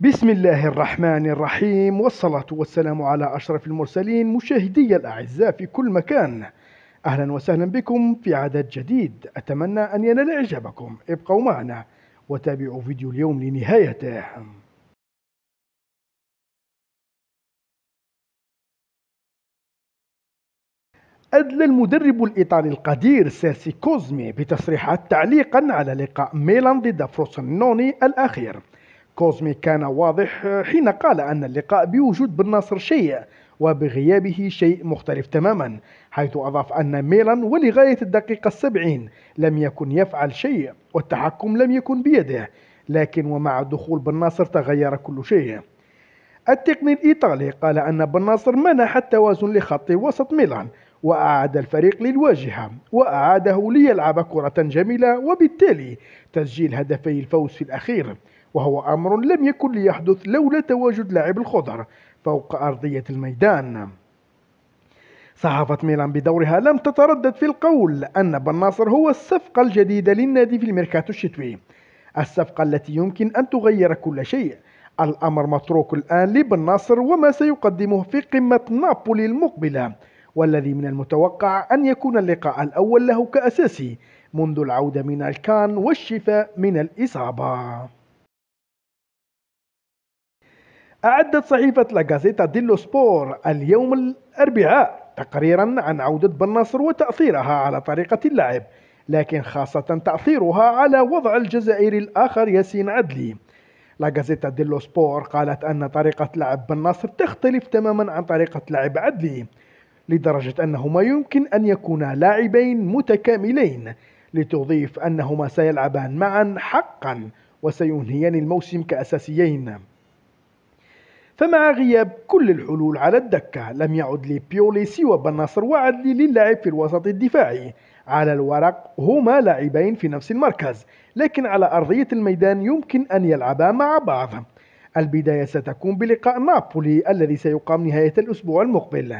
بسم الله الرحمن الرحيم والصلاة والسلام على أشرف المرسلين مشاهدي الأعزاء في كل مكان أهلا وسهلا بكم في عدد جديد أتمنى أن ينال إعجابكم ابقوا معنا وتابعوا فيديو اليوم لنهايته أدلى المدرب الإيطالي القدير سيرسي كوزمي بتصريحات تعليقا على لقاء ميلان ضد فروسنوني الأخير كوزمي كان واضح حين قال أن اللقاء بوجود بن ناصر شيء وبغيابه شيء مختلف تماما حيث أضاف أن ميلان ولغاية الدقيقة السبعين لم يكن يفعل شيء والتحكم لم يكن بيده لكن ومع دخول بن ناصر تغير كل شيء التقني الإيطالي قال أن بن ناصر منح التوازن لخط وسط ميلان وأعاد الفريق للواجهة وأعاده ليلعب كرة جميلة وبالتالي تسجيل هدفي الفوز في الأخير وهو أمر لم يكن ليحدث لولا تواجد لاعب الخضر فوق أرضية الميدان صحافة ميلان بدورها لم تتردد في القول أن بن ناصر هو الصفقة الجديدة للنادي في الميركاتو الشتوي الصفقة التي يمكن أن تغير كل شيء الأمر متروك الآن لبن ناصر وما سيقدمه في قمة نابولي المقبلة والذي من المتوقع أن يكون اللقاء الأول له كأساسي منذ العودة من الكان والشفاء من الإصابة أعدت صحيفة لاغازيتا ديلو سبور اليوم الأربعاء تقريرا عن عودة بالنصر وتأثيرها على طريقة اللعب لكن خاصة تأثيرها على وضع الجزائري الآخر ياسين عدلي لاغازيتا ديلو سبور قالت أن طريقة لعب بالنصر تختلف تماما عن طريقة لعب عدلي لدرجة أنهما يمكن أن يكونا لاعبين متكاملين لتضيف أنهما سيلعبان معا حقا وسينهيان الموسم كأساسيين فمع غياب كل الحلول على الدكة لم يعد لبيولي سوى بالنصر وعدلي للعب في الوسط الدفاعي على الورق هما لاعبين في نفس المركز لكن على أرضية الميدان يمكن أن يلعبا مع بعض البداية ستكون بلقاء نابولي الذي سيقام نهاية الأسبوع المقبل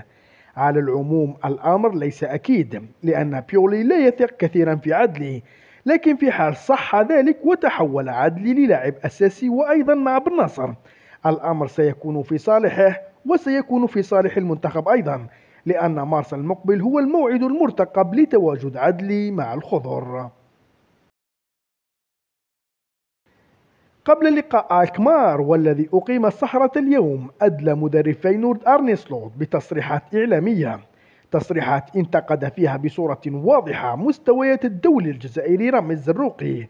على العموم الأمر ليس أكيد لأن بيولي لا يثق كثيرا في عدلي لكن في حال صح ذلك وتحول عدلي للاعب أساسي وأيضا مع نصر الأمر سيكون في صالحه وسيكون في صالح المنتخب أيضا لأن مارس المقبل هو الموعد المرتقب لتواجد عدلي مع الخضر قبل لقاء أكمار والذي أقيم الصحراء اليوم أدلى مدرب فينورد أرنسلوت بتصريحات إعلامية تصريحات انتقد فيها بصورة واضحة مستويات الدولي الجزائري رامز الزروقي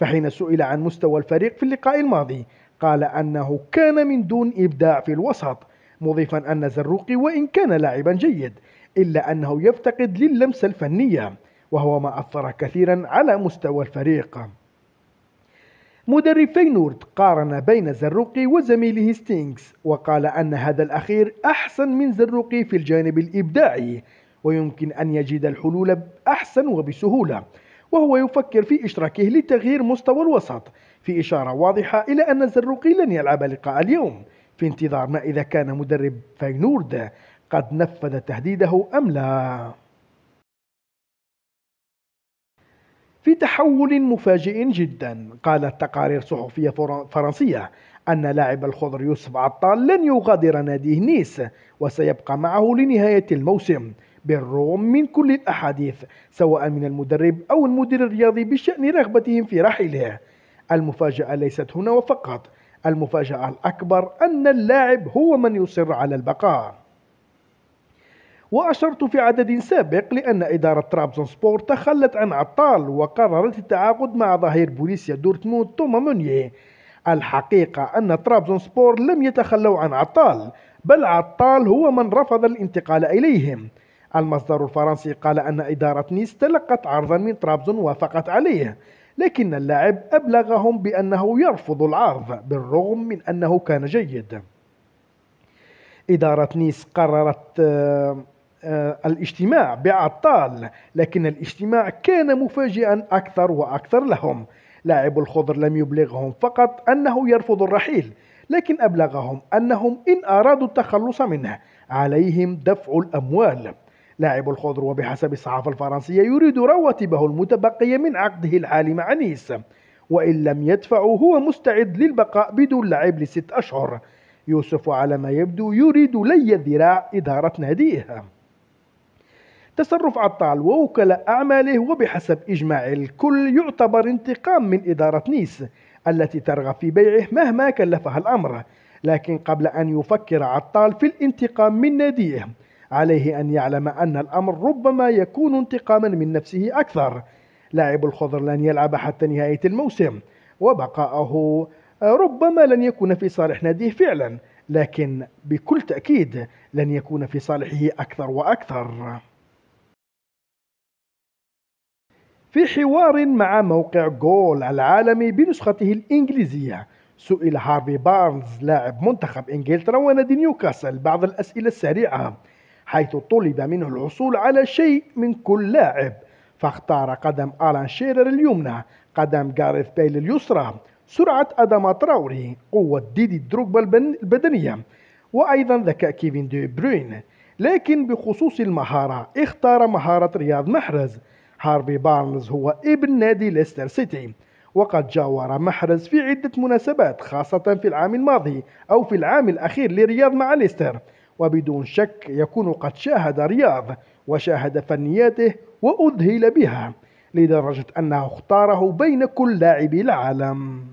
فحين سئل عن مستوى الفريق في اللقاء الماضي قال أنه كان من دون إبداع في الوسط مضيفا أن زروقي وإن كان لاعبا جيد إلا أنه يفتقد للمسة الفنية وهو ما أثر كثيرا على مستوى الفريق مدرب فينورد قارن بين زروقي وزميله ستينكس وقال أن هذا الأخير أحسن من زروقي في الجانب الإبداعي ويمكن أن يجد الحلول أحسن وبسهولة وهو يفكر في إشراكه لتغيير مستوى الوسط في إشارة واضحة إلى أن الزروقي لن يلعب لقاء اليوم في انتظار ما إذا كان مدرب فينورد قد نفذ تهديده أم لا في تحول مفاجئ جدا قالت تقارير صحفية فرنسية أن لاعب الخضر يوسف عطال لن يغادر ناديه نيس وسيبقى معه لنهاية الموسم بالرغم من كل الأحاديث سواء من المدرب أو المدير الرياضي بشأن رغبتهم في رحيله المفاجأة ليست هنا وفقط المفاجأة الأكبر أن اللاعب هو من يصر على البقاء وأشرت في عدد سابق لأن إدارة ترابزون سبور تخلت عن عطال وقررت التعاقد مع ظهير بوليسيا دورتموند توما مونيه الحقيقة أن ترابزون سبور لم يتخلوا عن عطال بل عطال هو من رفض الانتقال إليهم المصدر الفرنسي قال أن إدارة نيس تلقت عرضا من طرابزون وافقت عليه لكن اللاعب أبلغهم بأنه يرفض العرض بالرغم من أنه كان جيد إدارة نيس قررت آه، آه، الاجتماع بعطال لكن الاجتماع كان مفاجئا أكثر وأكثر لهم لاعب الخضر لم يبلغهم فقط أنه يرفض الرحيل لكن أبلغهم أنهم إن أرادوا التخلص منه عليهم دفع الأموال لاعب الخضر وبحسب الصحافة الفرنسية يريد رواتبه المتبقية من عقده الحالي مع نيس وإن لم يدفعه هو مستعد للبقاء بدون لعب لست أشهر يوسف على ما يبدو يريد لي ذراع إدارة ناديه تصرف عطال ووكلاء أعماله وبحسب إجماع الكل يعتبر انتقام من إدارة نيس التي ترغب في بيعه مهما كلفها الأمر لكن قبل أن يفكر عطال في الانتقام من ناديه عليه أن يعلم أن الأمر ربما يكون انتقاما من نفسه أكثر لاعب الخضر لن يلعب حتى نهاية الموسم وبقاءه ربما لن يكون في صالح ناديه فعلا لكن بكل تأكيد لن يكون في صالحه أكثر وأكثر في حوار مع موقع جول العالمي بنسخته الإنجليزية سئل هارفي بارنز لاعب منتخب إنجلترا ونادي نيوكاسل بعض الأسئلة السريعة حيث طلب منه الحصول على شيء من كل لاعب فاختار قدم آلان شيرر اليمنى قدم جاريث بيل اليسرى سرعة أدم تراوري قوة ديدي دروجبا البدنية وأيضا ذكاء كيفين دي بروين لكن بخصوص المهارة اختار مهارة رياض محرز هارفي بارنز هو ابن نادي ليستر سيتي وقد جاور محرز في عدة مناسبات خاصة في العام الماضي أو في العام الأخير لرياض مع ليستر وبدون شك يكون قد شاهد رياض وشاهد فنياته وأذهل بها لدرجة أنه اختاره بين كل لاعبي العالم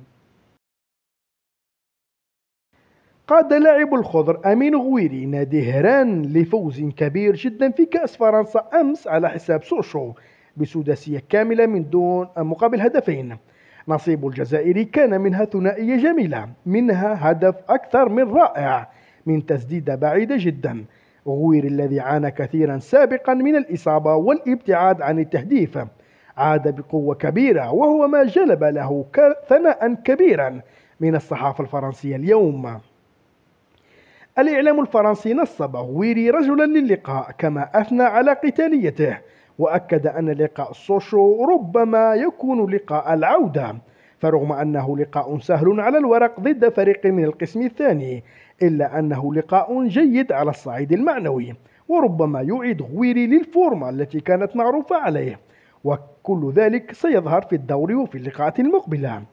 قاد لاعب الخضر أمين غويري نادي هران لفوز كبير جدا في كأس فرنسا أمس على حساب سوشو بسداسية كاملة من دون مقابل هدفين نصيب الجزائري كان منها ثنائية جميلة منها هدف أكثر من رائع من تسديدة بعيدة جدا غوير الذي عانى كثيرا سابقا من الإصابة والابتعاد عن التهديف عاد بقوة كبيرة وهو ما جلب له ثناء كبيرا من الصحافة الفرنسية اليوم الإعلام الفرنسي نصب غويري رجلا للقاء كما أثنى على قتاليته وأكد أن لقاء سوشو ربما يكون لقاء العودة فرغم أنه لقاء سهل على الورق ضد فريق من القسم الثاني إلا أنه لقاء جيد على الصعيد المعنوي وربما يعيد غويري للفورمة التي كانت معروفة عليه وكل ذلك سيظهر في الدوري وفي اللقاءات المقبلة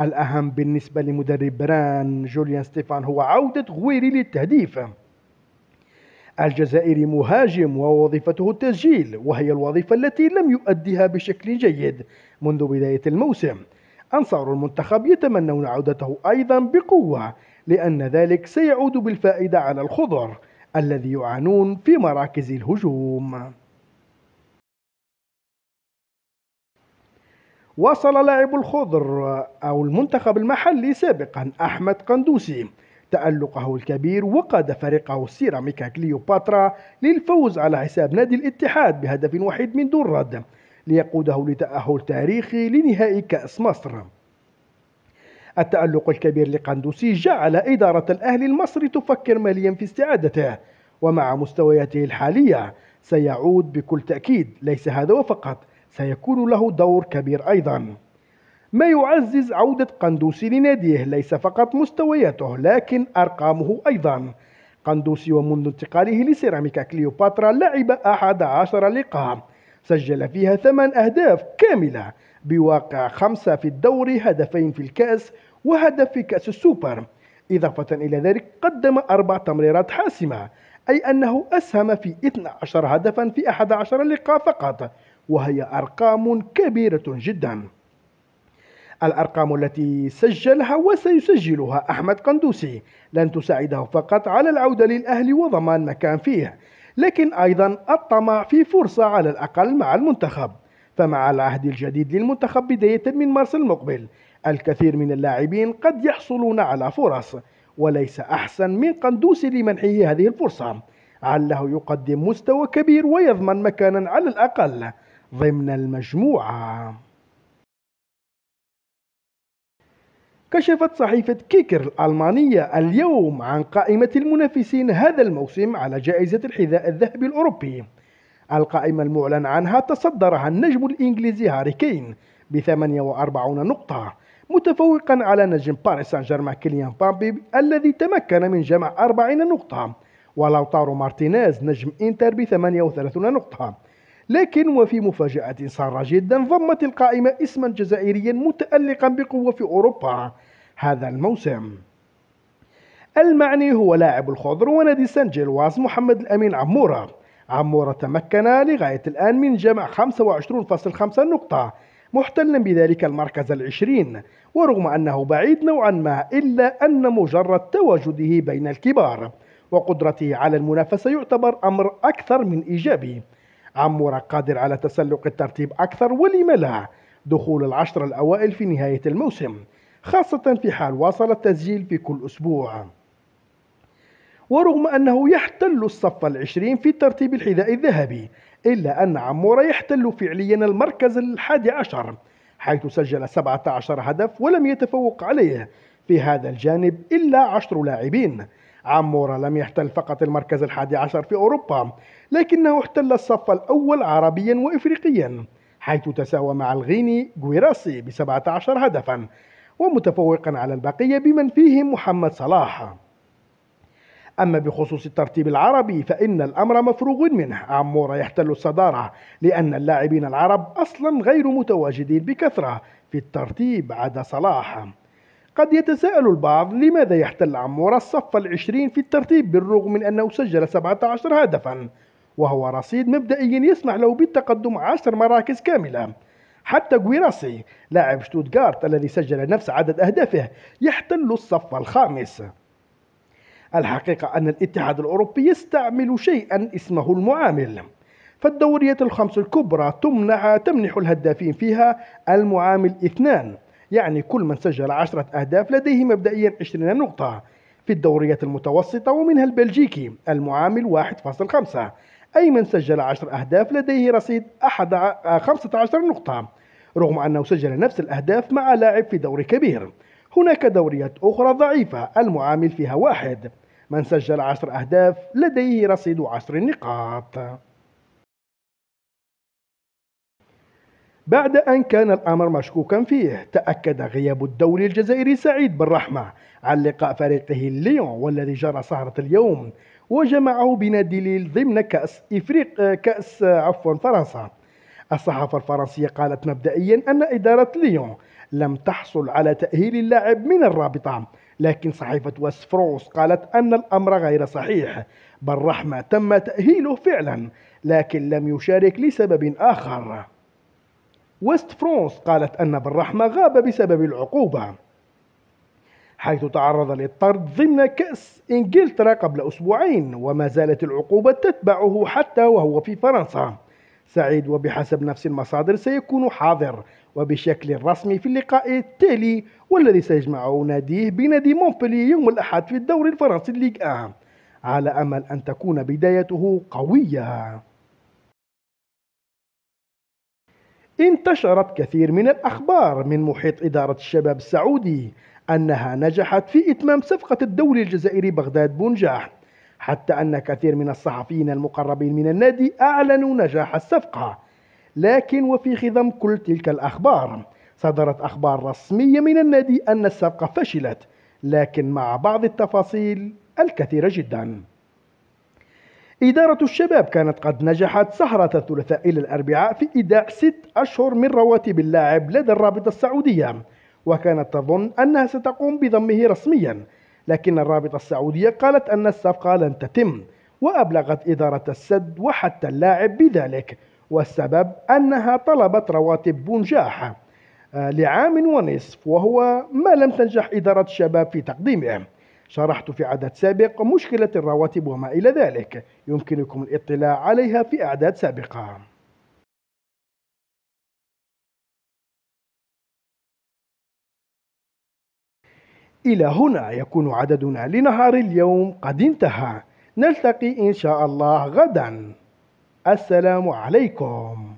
الأهم بالنسبة لمدرب بران جوليان ستيفان هو عودة غويري للتهديف الجزائري مهاجم ووظيفته التسجيل وهي الوظيفة التي لم يؤدها بشكل جيد منذ بداية الموسم أنصار المنتخب يتمنون عودته أيضا بقوة لأن ذلك سيعود بالفائدة على الخضر الذي يعانون في مراكز الهجوم واصل لاعب الخضر أو المنتخب المحلي سابقا أحمد قندوسي تألقه الكبير وقاد فريقه السيراميكا كليوباترا للفوز على حساب نادي الاتحاد بهدف واحد من دون رد ليقوده لتأهل تاريخي لنهائي كأس مصر التألق الكبير لقندوسي جعل إدارة الأهلي المصري تفكر ماليا في استعادته ومع مستوياته الحالية سيعود بكل تأكيد ليس هذا وفقط سيكون له دور كبير أيضا ما يعزز عودة قندوسي لناديه ليس فقط مستوياته لكن أرقامه أيضا قندوسي ومنذ انتقاله لسيراميكا كليوباترا لعب أحد عشر لقاء سجل فيها ثمان أهداف كاملة بواقع خمسة في الدوري هدفين في الكأس وهدف في كأس السوبر إضافة إلى ذلك قدم أربع تمريرات حاسمة أي أنه أسهم في 12 هدفا في 11 لقاء فقط وهي أرقام كبيرة جدا الأرقام التي سجلها وسيسجلها أحمد قندوسي لن تساعده فقط على العودة للأهلي وضمان مكان فيه لكن أيضا الطمع في فرصة على الأقل مع المنتخب فمع العهد الجديد للمنتخب بداية من مارس المقبل الكثير من اللاعبين قد يحصلون على فرص وليس أحسن من قندوسي لمنحه هذه الفرصة علّه يقدم مستوى كبير ويضمن مكانا على الأقل ضمن المجموعة كشفت صحيفة كيكر الألمانية اليوم عن قائمة المنافسين هذا الموسم على جائزة الحذاء الذهبي الأوروبي القائمة المعلن عنها تصدرها النجم الإنجليزي هاري كين ب 48 نقطة متفوقا على نجم باريس سان جيرمان كيليان بامبي الذي تمكن من جمع 40 نقطة ولاوتارو مارتينيز نجم انتر ب 38 نقطة لكن وفي مفاجأة سارة جدا ضمت القائمة اسما جزائريا متألقا بقوة في أوروبا هذا الموسم المعني هو لاعب الخضر ونادي سان جيلواز محمد الأمين عمورة عمورة تمكن لغاية الآن من جمع 25.5 نقطة محتلا بذلك المركز العشرين ورغم أنه بعيد نوعا ما إلا أن مجرد تواجده بين الكبار وقدرته على المنافسة يعتبر أمر أكثر من إيجابي عمورة قادر على تسلق الترتيب أكثر ولم لا دخول العشر الأوائل في نهاية الموسم خاصة في حال واصل التسجيل في كل أسبوع ورغم أنه يحتل الصف العشرين في ترتيب الحذاء الذهبي إلا أن عمورة يحتل فعليا المركز الحادي عشر حيث سجل 17 هدف ولم يتفوق عليه في هذا الجانب إلا عشر لاعبين عمورة لم يحتل فقط المركز الحادي عشر في أوروبا لكنه احتل الصف الأول عربيا وإفريقيا حيث تساوى مع الغيني جويراسي ب 17 هدفا ومتفوقا على البقية بمن فيهم محمد صلاح أما بخصوص الترتيب العربي فإن الأمر مفروغ منه عمورة يحتل الصدارة لأن اللاعبين العرب أصلا غير متواجدين بكثرة في الترتيب عدا صلاح قد يتساءل البعض لماذا يحتل عمورة الصف العشرين في الترتيب بالرغم من أنه سجل 17 هدفا وهو رصيد مبدئي يسمح له بالتقدم عشر مراكز كاملة حتى جويراسي لاعب شتوتغارت الذي سجل نفس عدد أهدافه يحتل الصف الخامس الحقيقة أن الاتحاد الأوروبي يستعمل شيئا اسمه المعامل فالدوريات الخمس الكبرى تمنح تمنح الهدافين فيها المعامل اثنان يعني كل من سجل عشرة أهداف لديه مبدئيا عشرين نقطة في الدوريات المتوسطة ومنها البلجيكي المعامل 1.5 أي من سجل عشر أهداف لديه رصيد أحد 15 نقطة رغم أنه سجل نفس الأهداف مع لاعب في دوري كبير هناك دوريات أخرى ضعيفة المعامل فيها واحد من سجل عشر أهداف لديه رصيد عشر نقاط بعد أن كان الأمر مشكوكا فيه تأكد غياب الدولي الجزائري سعيد بالرحمة عن لقاء فريقه ليون والذي جرى سهرة اليوم وجمعه بنادي ليل ضمن كأس إفريق كأس عفوا فرنسا الصحافة الفرنسية قالت مبدئيا أن إدارة ليون لم تحصل على تأهيل اللاعب من الرابطة لكن صحيفة وسفروس قالت أن الأمر غير صحيح بل رحمة تم تأهيله فعلا لكن لم يشارك لسبب آخر ويست فرونس قالت أن بالرحمة غاب بسبب العقوبة حيث تعرض للطرد ضمن كأس إنجلترا قبل أسبوعين وما زالت العقوبة تتبعه حتى وهو في فرنسا سعيد وبحسب نفس المصادر سيكون حاضر وبشكل رسمي في اللقاء التالي والذي سيجمع ناديه بنادي مونبلي يوم الأحد في الدوري الفرنسي ليغ 1 على أمل أن تكون بدايته قوية انتشرت كثير من الأخبار من محيط إدارة الشباب السعودي أنها نجحت في إتمام صفقة الدوري الجزائري بغداد بنجاح حتى أن كثير من الصحفيين المقربين من النادي أعلنوا نجاح الصفقة لكن وفي خضم كل تلك الأخبار صدرت أخبار رسمية من النادي أن الصفقة فشلت لكن مع بعض التفاصيل الكثيرة جدا إدارة الشباب كانت قد نجحت سهرة الثلاثاء إلى الأربعاء في إيداع ست أشهر من رواتب اللاعب لدى الرابطة السعودية وكانت تظن أنها ستقوم بضمه رسميا لكن الرابطة السعودية قالت أن الصفقة لن تتم وأبلغت إدارة السد وحتى اللاعب بذلك والسبب أنها طلبت رواتب بنجاح آه، لعام ونصف وهو ما لم تنجح إدارة الشباب في تقديمه شرحت في عدد سابق مشكلة الرواتب وما إلى ذلك يمكنكم الاطلاع عليها في أعداد سابقة إلى هنا يكون عددنا لنهار اليوم قد انتهى نلتقي إن شاء الله غدا السلام عليكم